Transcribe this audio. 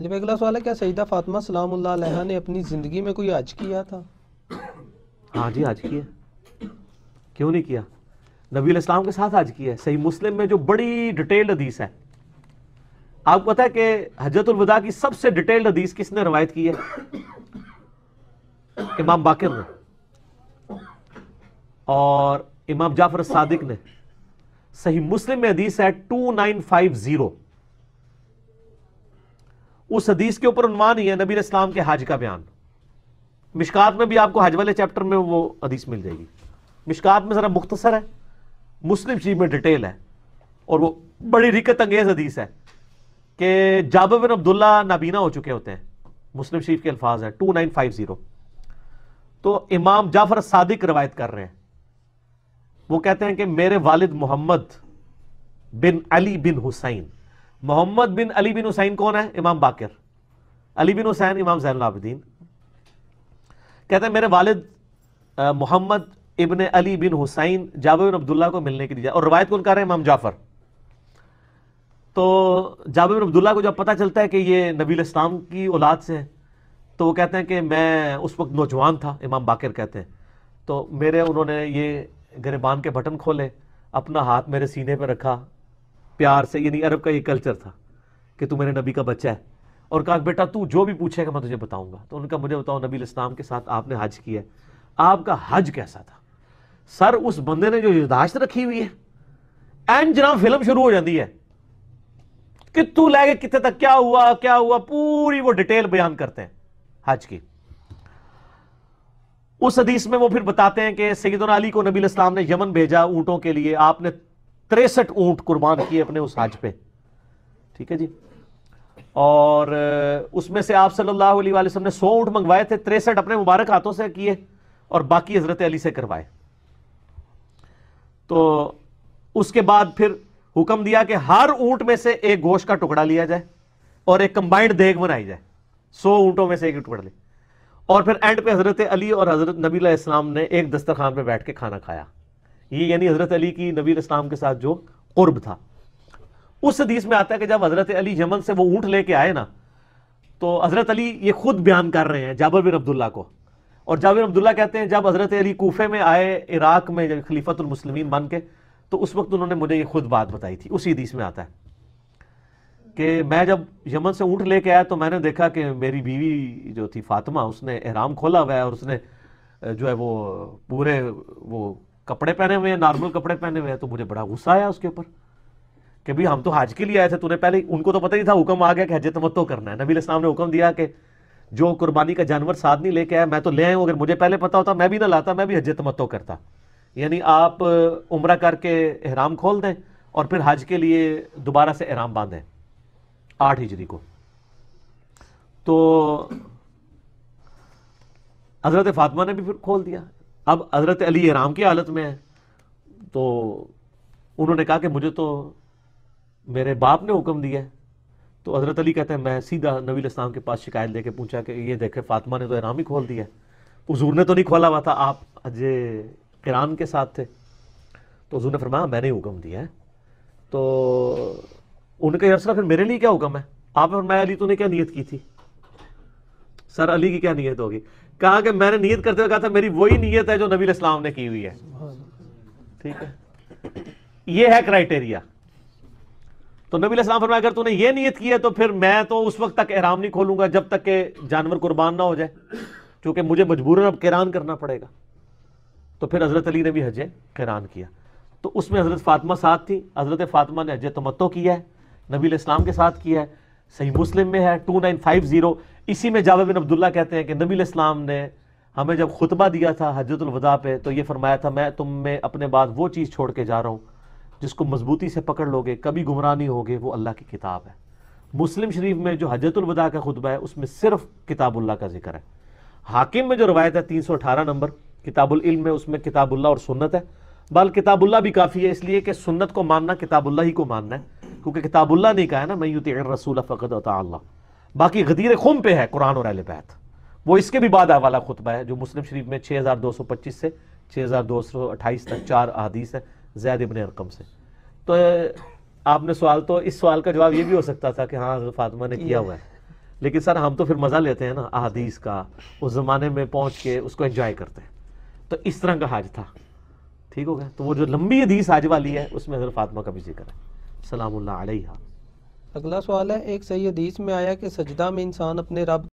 जब अगला सवाल है क्या सईदा फातिमा सलाम ने अपनी ज़िंदगी में कोई आज किया था हाँ जी आज किया क्यों नहीं किया नबी इस्लाम के साथ आज किया सही मुस्लिम में जो बड़ी डिटेल्ड हदीस है आपको पता है कि हजरतुलवदा की सबसे डिटेल्ड हदीस किसने रवायत की है इमाम बाकिर ने और इमाम जाफर सादिक ने सही मुस्लिम में हदीस है टू नाइन फाइव जीरो उस हदीस के ऊपर उन्वान ही है नबी इस्लाम के हज का बयान मिशकात में भी आपको हज वाले चैप्टर में वो हदीस मिल जाएगी मिशकात में ज़रा मुख्तसर है मुस्लिम शरीफ में डिटेल है और वो बड़ी रिकत अंगेज हदीस है कि जाब बिन अब्दुल्ला नाबीना हो चुके होते हैं मुस्लिम शरीफ के अल्फाज हैं टू नाइन फाइव ज़ीरो तो इमाम जाफर सादिक रवायत कर रहे हैं वो कहते हैं कि मेरे वालिद मोहम्मद बिन अली बिन हुसैन मोहम्मद बिन अली बिन हुसैन कौन है इमाम बाकर अली बिन हुसैन इमाम जैन कहते हैं मेरे वालिद मोहम्मद इबन अली बिन हुसैन जाबिर बिन अब्दुल्ला को मिलने के लिए और रवायत कौन कर रहे हैं इमाम जाफर तो जावे बिन अब्दुल्ला को जब पता चलता है कि ये नबील इस्लाम की औलाद से है तो वो कहते हैं कि मैं उस वक्त नौजवान था इमाम बाकर कहते हैं तो मेरे उन्होंने ये गरीबान के बटन खोले अपना हाथ मेरे सीने पर रखा प्यार से यानी अरब का ये कल्चर था कि तू मेरे नबी का बच्चा है और कहा बेटा तू जो भी पूछेगा मैं तुझे बताऊंगा तो उनका मुझे बताओ नबी इस्लाम के साथ आपने हज किया आपका हज कैसा था सर उस बंदे ने जो यदाश्त रखी हुई है एंड जनाब फिल्म शुरू हो जाती है कि तू लागे कितने तक क्या हुआ क्या हुआ पूरी वो डिटेल बयान करते हैं हज की उस हदीस में वो फिर बताते हैं कि सैदन अली को नबी इस्लाम ने यमन भेजा ऊंटों के लिए आपने तिरसठ ऊंट कुर्बान किए अपने उस हज पे ठीक है जी और उसमें से आप सल्लल्लाहु अलैहि वसल्लम ने सौ ऊंट मंगवाए थे तिरसठ अपने मुबारक हाथों से किए और बाकी हजरत अली से करवाए तो उसके बाद फिर हुक्म दिया कि हर ऊंट में से एक गोश्त का टुकड़ा लिया जाए और एक कंबाइंड देग बनाई जाए सौ ऊंटों में से एक टुकड़ा ले और फिर एंड पे हजरत अली और हजरत नबी इस्लाम ने एक दस्तरखान पे बैठ के खाना खाया ये यानी हज़रत अली की नबी इस्लाम के साथ जो कुर्ब था उस हदीस में आता है कि जब हज़रत अली यमन से वो ऊँट लेके आए ना तो हज़रत अली ये खुद बयान कर रहे हैं जाबर बिन अब्दुल्ला को और जाबिर अब्दुल्ला कहते हैं जब हज़रत अली कोफे में आए इराक में खलीफतमसलमिन बन के तो उस वक्त उन्होंने मुझे ये खुद बात बताई थी उसी हदीस में आता है कि मैं जब यमन से ऊँट लेके आया तो मैंने देखा कि मेरी बीवी जो थी फातिमा उसने एहराम खोला हुआ है और उसने जो है वो पूरे वो कपड़े पहने हुए हैं नॉर्मल कपड़े पहने हुए हैं तो मुझे बड़ा गुस्सा आया उसके ऊपर कि भाई हम तो हाज के लिए आए थे तूने पहले उनको तो पता नहीं था हुक्म आ गया कि हज तमत्तो करना है नबी इस्लाम ने हुक्म दिया कि जो कुर्बानी का जानवर साथ नहीं लेके आया मैं तो ले आया हूँ अगर मुझे पहले पता होता मैं भी ना लाता मैं भी हज तमत्तो करता यानी आप उम्र करके अहराम खोल दें और फिर हज के लिए दोबारा से एहराम बांधें आठ हिजरी को तो हज़रत फातमा ने भी फिर खोल दिया अब हज़रत अली हराम की हालत में है तो उन्होंने कहा कि मुझे तो मेरे बाप ने हुक्म दिया है तो हज़रत अली कहते हैं मैं सीधा नबी इस्लाम के पास शिकायत लेके पूछा कि ये देखे फातिमा ने तो इराम ही खोल दिया हजूर ने तो नहीं खोला हुआ था आप अजय किरान के साथ थे तो हजूर ने फरमाया मैंने ही हुक्म दिया है तो उनका यरसला फिर मेरे लिए क्या हुक्म है आपने फरमाया अली तूने क्या नीयत की थी सर अली की क्या नीयत होगी कहा कि मैंने नीयत करते हुए कहा था मेरी वही नीयत है जो नबी इस्लाम ने की हुई है ठीक है ये है क्राइटेरिया तो नबी इस्लाम फरमाया अगर तूने ये नीयत की है तो फिर मैं तो उस वक्त तक एहराम नहीं खोलूंगा जब तक के जानवर कुर्बान ना हो जाए क्योंकि मुझे मजबूरन अब किरान करना पड़ेगा तो फिर हज़रत अली ने भी हजे किरान किया तो उसमें हज़रत फातिमा साथ थी हज़रत फातिमा ने हज तमत्तो किया है नबी इस्लाम के साथ किया है सही मुस्लिम में है टू नाइन फाइव जीरो इसी में जावेद बिन अब्दुल्ला कहते हैं कि नबी इस्लाम ने हमें जब खुतबा दिया था हजरतुलवदा पे तो ये फरमाया था मैं तुम में अपने बाद वो चीज़ छोड़ के जा रहा हूँ जिसको मजबूती से पकड़ लोगे कभी गुमराह नहीं होगे वो अल्लाह की किताब है मुस्लिम शरीफ में जो हजरतुलवदा का खुतबा है उसमें सिर्फ किताबुल्ला का जिक्र है हाकिम में जो रवायत है तीन सौ अठारह नंबर किताबुल इल्म उसमें किताबुल्ला और सुन्नत है बाल किताबुल्ला भी काफ़ी है इसलिए कि सुन्नत को मानना किताबुल्ला ही को मानना है क्योंकि किताबुल्ला नहीं कहा है ना मैं यूती रसूल फ़कत अल्लाह बाकी गदीर खुम पे है कुरान और अहल बैत वो इसके भी बाद वाला खुतबा है जो मुस्लिम शरीफ में 6225 से 6228 तक चार अदीस है जैद इबन अरकम से तो आपने सवाल तो इस सवाल का जवाब ये भी हो सकता था कि हाँ फातिमा ने किया हुआ है लेकिन सर हम तो फिर मज़ा लेते हैं ना अदीस का उस ज़माने में पहुँच के उसको एंजॉय करते हैं तो इस तरह का हाज था ठीक हो गया तो वो जो लंबी हदीस आज वाली है उसमें हजर फातिमा का भी जिक्र है सलाम अगला सवाल है एक सही हदीस में आया कि सजदा में इंसान अपने रब